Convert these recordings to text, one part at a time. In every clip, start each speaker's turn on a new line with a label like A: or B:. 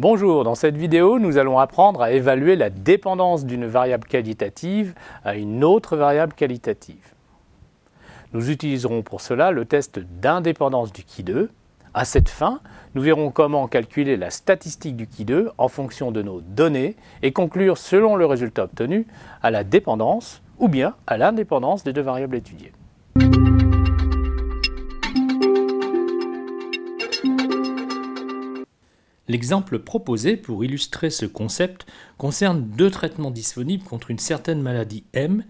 A: Bonjour, dans cette vidéo, nous allons apprendre à évaluer la dépendance d'une variable qualitative à une autre variable qualitative. Nous utiliserons pour cela le test d'indépendance du qui 2. À cette fin, nous verrons comment calculer la statistique du qui 2 en fonction de nos données et conclure selon le résultat obtenu à la dépendance ou bien à l'indépendance des deux variables étudiées. L'exemple proposé pour illustrer ce concept concerne deux traitements disponibles contre une certaine maladie M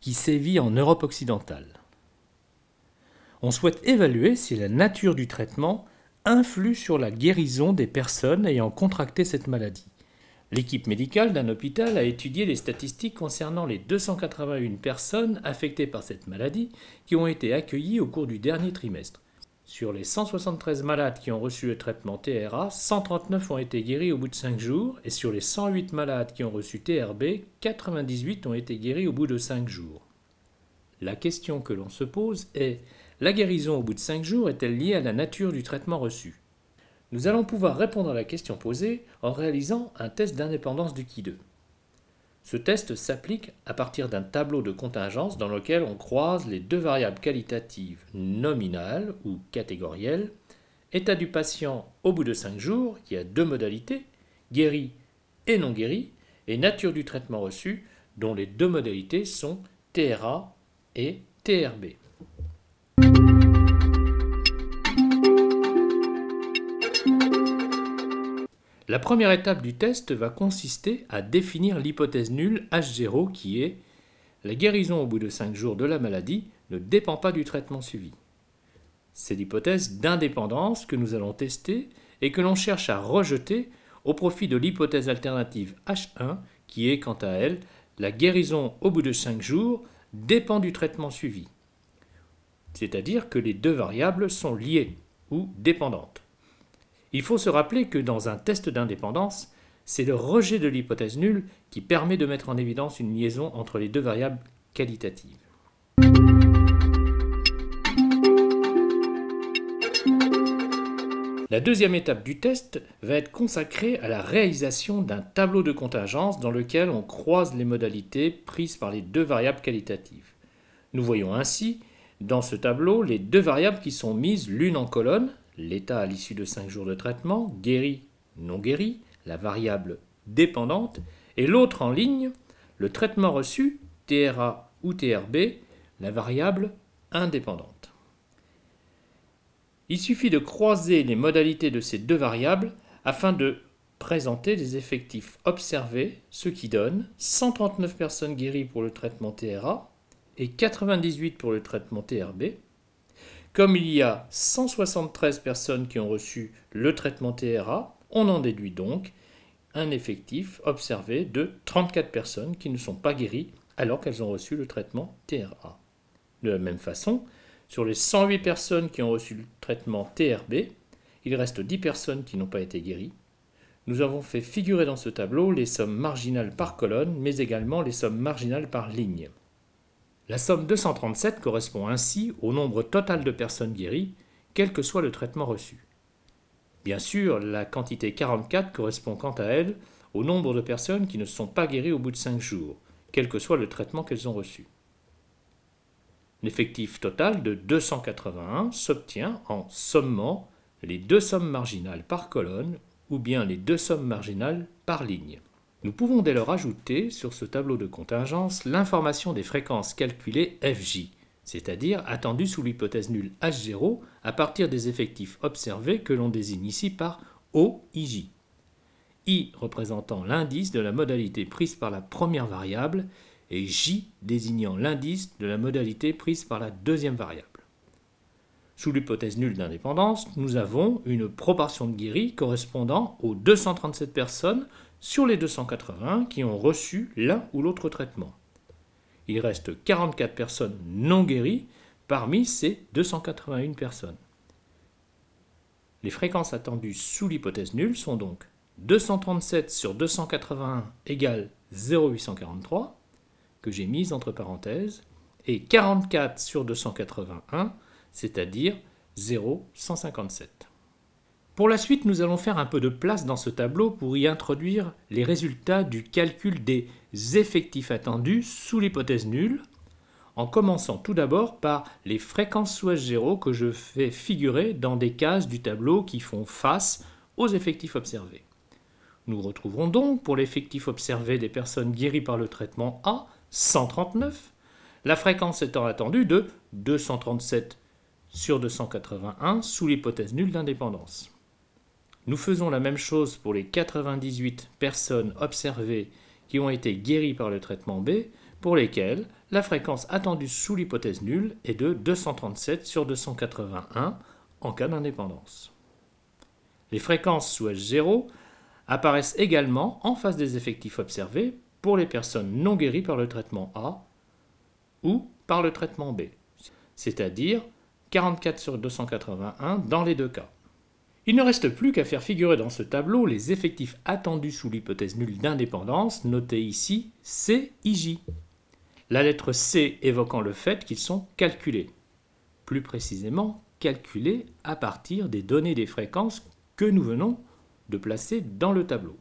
A: qui sévit en Europe occidentale. On souhaite évaluer si la nature du traitement influe sur la guérison des personnes ayant contracté cette maladie. L'équipe médicale d'un hôpital a étudié les statistiques concernant les 281 personnes affectées par cette maladie qui ont été accueillies au cours du dernier trimestre. Sur les 173 malades qui ont reçu le traitement TRA, 139 ont été guéris au bout de 5 jours et sur les 108 malades qui ont reçu TRB, 98 ont été guéris au bout de 5 jours. La question que l'on se pose est la guérison au bout de 5 jours est-elle liée à la nature du traitement reçu Nous allons pouvoir répondre à la question posée en réalisant un test d'indépendance du KI2. Ce test s'applique à partir d'un tableau de contingence dans lequel on croise les deux variables qualitatives nominales ou catégorielles, état du patient au bout de 5 jours, qui a deux modalités, guéri et non guéri, et nature du traitement reçu, dont les deux modalités sont TRA et TRB. La première étape du test va consister à définir l'hypothèse nulle H0 qui est la guérison au bout de 5 jours de la maladie ne dépend pas du traitement suivi. C'est l'hypothèse d'indépendance que nous allons tester et que l'on cherche à rejeter au profit de l'hypothèse alternative H1 qui est quant à elle la guérison au bout de 5 jours dépend du traitement suivi. C'est-à-dire que les deux variables sont liées ou dépendantes. Il faut se rappeler que dans un test d'indépendance, c'est le rejet de l'hypothèse nulle qui permet de mettre en évidence une liaison entre les deux variables qualitatives. La deuxième étape du test va être consacrée à la réalisation d'un tableau de contingence dans lequel on croise les modalités prises par les deux variables qualitatives. Nous voyons ainsi, dans ce tableau, les deux variables qui sont mises l'une en colonne, l'état à l'issue de 5 jours de traitement, guéri, non guéri, la variable dépendante, et l'autre en ligne, le traitement reçu, TRA ou TRB, la variable indépendante. Il suffit de croiser les modalités de ces deux variables afin de présenter les effectifs observés, ce qui donne 139 personnes guéries pour le traitement TRA et 98 pour le traitement TRB, comme il y a 173 personnes qui ont reçu le traitement TRA, on en déduit donc un effectif observé de 34 personnes qui ne sont pas guéries alors qu'elles ont reçu le traitement TRA. De la même façon, sur les 108 personnes qui ont reçu le traitement TRB, il reste 10 personnes qui n'ont pas été guéries. Nous avons fait figurer dans ce tableau les sommes marginales par colonne, mais également les sommes marginales par ligne. La somme 237 correspond ainsi au nombre total de personnes guéries, quel que soit le traitement reçu. Bien sûr, la quantité 44 correspond quant à elle au nombre de personnes qui ne sont pas guéries au bout de 5 jours, quel que soit le traitement qu'elles ont reçu. L'effectif total de 281 s'obtient en sommant les deux sommes marginales par colonne ou bien les deux sommes marginales par ligne. Nous pouvons dès lors ajouter sur ce tableau de contingence l'information des fréquences calculées FJ, c'est-à-dire attendues sous l'hypothèse nulle H0 à partir des effectifs observés que l'on désigne ici par OIJ. I représentant l'indice de la modalité prise par la première variable et J désignant l'indice de la modalité prise par la deuxième variable. Sous l'hypothèse nulle d'indépendance, nous avons une proportion de guéris correspondant aux 237 personnes sur les 280 qui ont reçu l'un ou l'autre traitement. Il reste 44 personnes non guéries parmi ces 281 personnes. Les fréquences attendues sous l'hypothèse nulle sont donc 237 sur 281 égale 0,843, que j'ai mise entre parenthèses, et 44 sur 281, c'est-à-dire 0,157. Pour la suite, nous allons faire un peu de place dans ce tableau pour y introduire les résultats du calcul des effectifs attendus sous l'hypothèse nulle, en commençant tout d'abord par les fréquences soit 0 que je fais figurer dans des cases du tableau qui font face aux effectifs observés. Nous retrouverons donc pour l'effectif observé des personnes guéries par le traitement A 139, la fréquence étant attendue de 237 sur 281 sous l'hypothèse nulle d'indépendance. Nous faisons la même chose pour les 98 personnes observées qui ont été guéries par le traitement B, pour lesquelles la fréquence attendue sous l'hypothèse nulle est de 237 sur 281 en cas d'indépendance. Les fréquences sous H0 apparaissent également en face des effectifs observés pour les personnes non guéries par le traitement A ou par le traitement B, c'est-à-dire 44 sur 281 dans les deux cas. Il ne reste plus qu'à faire figurer dans ce tableau les effectifs attendus sous l'hypothèse nulle d'indépendance, notés ici CIJ. La lettre C évoquant le fait qu'ils sont calculés. Plus précisément, calculés à partir des données des fréquences que nous venons de placer dans le tableau.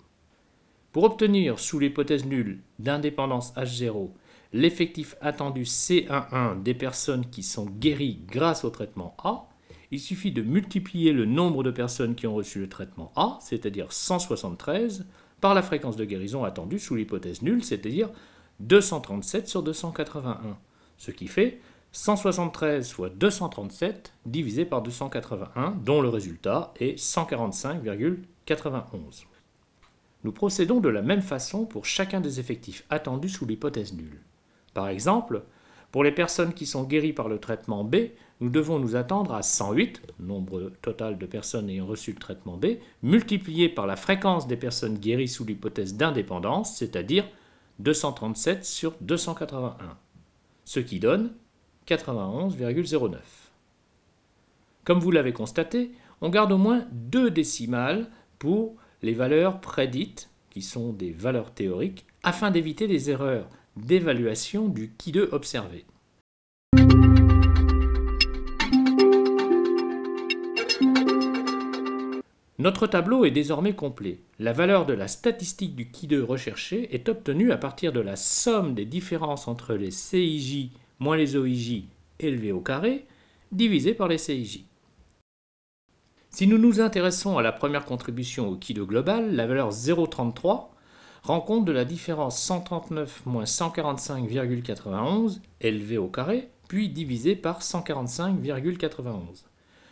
A: Pour obtenir, sous l'hypothèse nulle d'indépendance H0, l'effectif attendu C11 des personnes qui sont guéries grâce au traitement A, il suffit de multiplier le nombre de personnes qui ont reçu le traitement A, c'est-à-dire 173, par la fréquence de guérison attendue sous l'hypothèse nulle, c'est-à-dire 237 sur 281, ce qui fait 173 fois 237 divisé par 281, dont le résultat est 145,91. Nous procédons de la même façon pour chacun des effectifs attendus sous l'hypothèse nulle. Par exemple, pour les personnes qui sont guéries par le traitement B, nous devons nous attendre à 108, nombre total de personnes ayant reçu le traitement B, multiplié par la fréquence des personnes guéries sous l'hypothèse d'indépendance, c'est-à-dire 237 sur 281, ce qui donne 91,09. Comme vous l'avez constaté, on garde au moins deux décimales pour les valeurs prédites, qui sont des valeurs théoriques, afin d'éviter les erreurs d'évaluation du qui deux observé. Notre tableau est désormais complet. La valeur de la statistique du qi 2 recherché est obtenue à partir de la somme des différences entre les CIJ moins les OIJ élevés au carré divisé par les CIJ. Si nous nous intéressons à la première contribution au qi 2 global, la valeur 0,33 rend compte de la différence 139 moins 145,91 élevée au carré puis divisé par 145,91.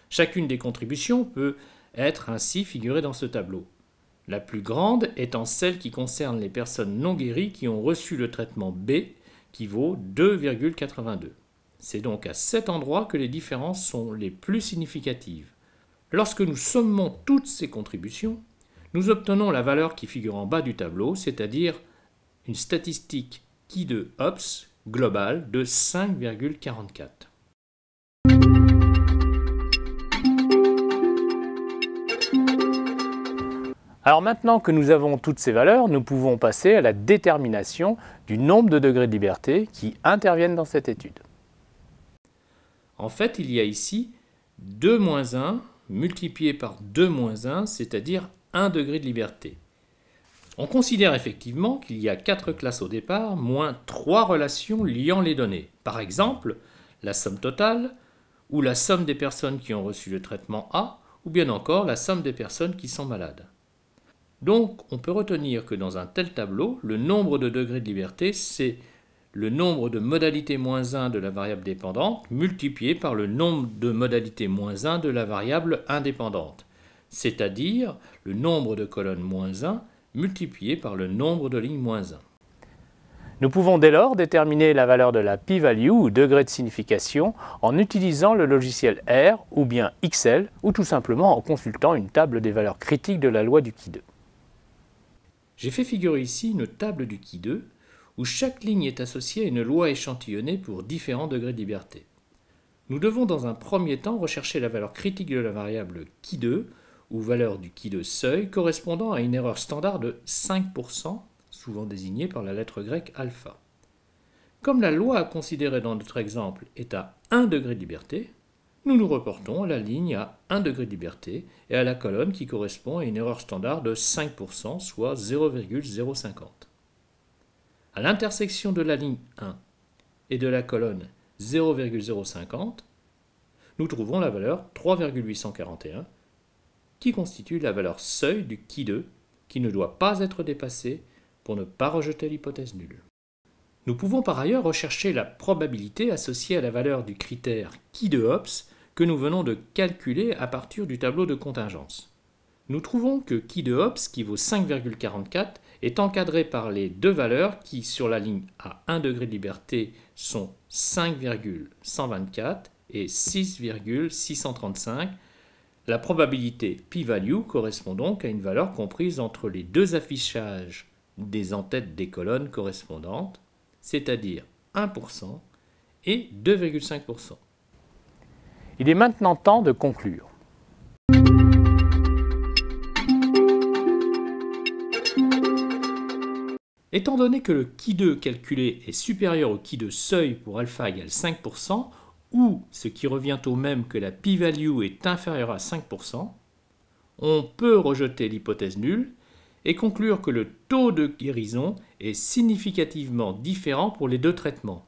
A: Chacune des contributions peut être ainsi figuré dans ce tableau. La plus grande étant celle qui concerne les personnes non guéries qui ont reçu le traitement B, qui vaut 2,82. C'est donc à cet endroit que les différences sont les plus significatives. Lorsque nous sommons toutes ces contributions, nous obtenons la valeur qui figure en bas du tableau, c'est-à-dire une statistique qui de OPS globale de 5,44. Alors maintenant que nous avons toutes ces valeurs, nous pouvons passer à la détermination du nombre de degrés de liberté qui interviennent dans cette étude. En fait, il y a ici 2 moins 1 multiplié par 2 moins 1, c'est-à-dire 1 degré de liberté. On considère effectivement qu'il y a 4 classes au départ, moins 3 relations liant les données. Par exemple, la somme totale, ou la somme des personnes qui ont reçu le traitement A, ou bien encore la somme des personnes qui sont malades. Donc, on peut retenir que dans un tel tableau, le nombre de degrés de liberté, c'est le nombre de modalités moins 1 de la variable dépendante multiplié par le nombre de modalités moins 1 de la variable indépendante, c'est-à-dire le nombre de colonnes moins 1 multiplié par le nombre de lignes moins 1. Nous pouvons dès lors déterminer la valeur de la p-value ou degré de signification en utilisant le logiciel R ou bien XL ou tout simplement en consultant une table des valeurs critiques de la loi du qi 2. J'ai fait figurer ici une table du qui 2 où chaque ligne est associée à une loi échantillonnée pour différents degrés de liberté. Nous devons dans un premier temps rechercher la valeur critique de la variable qui 2 ou valeur du qui 2 seuil correspondant à une erreur standard de 5%, souvent désignée par la lettre grecque alpha. Comme la loi à considérer dans notre exemple est à 1 degré de liberté, nous nous reportons à la ligne à 1 degré de liberté et à la colonne qui correspond à une erreur standard de 5%, soit 0,050. À l'intersection de la ligne 1 et de la colonne 0,050, nous trouvons la valeur 3,841, qui constitue la valeur seuil du qui 2, qui ne doit pas être dépassée pour ne pas rejeter l'hypothèse nulle. Nous pouvons par ailleurs rechercher la probabilité associée à la valeur du critère qui de Hobbes que nous venons de calculer à partir du tableau de contingence. Nous trouvons que qui de hops qui vaut 5,44, est encadré par les deux valeurs qui, sur la ligne à 1 degré de liberté, sont 5,124 et 6,635. La probabilité p-value correspond donc à une valeur comprise entre les deux affichages des entêtes des colonnes correspondantes, c'est-à-dire 1% et 2,5%. Il est maintenant temps de conclure. Étant donné que le qui 2 calculé est supérieur au qui 2 seuil pour alpha égale 5%, ou ce qui revient au même que la p-value est inférieure à 5%, on peut rejeter l'hypothèse nulle et conclure que le taux de guérison est significativement différent pour les deux traitements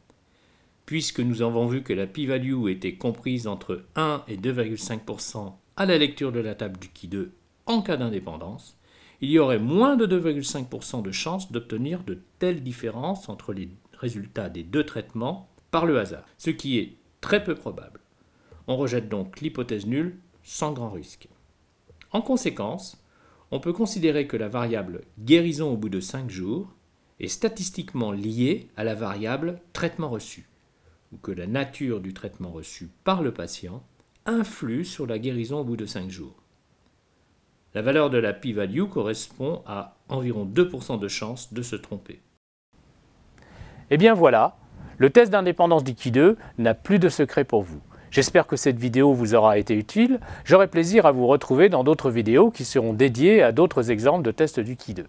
A: puisque nous avons vu que la p-value était comprise entre 1 et 2,5% à la lecture de la table du qui 2 en cas d'indépendance, il y aurait moins de 2,5% de chances d'obtenir de telles différences entre les résultats des deux traitements par le hasard, ce qui est très peu probable. On rejette donc l'hypothèse nulle sans grand risque. En conséquence, on peut considérer que la variable guérison au bout de 5 jours est statistiquement liée à la variable traitement reçu ou que la nature du traitement reçu par le patient influe sur la guérison au bout de 5 jours. La valeur de la p-value correspond à environ 2% de chance de se tromper. Et eh bien voilà, le test d'indépendance du qi 2 n'a plus de secret pour vous. J'espère que cette vidéo vous aura été utile. J'aurai plaisir à vous retrouver dans d'autres vidéos qui seront dédiées à d'autres exemples de tests du 2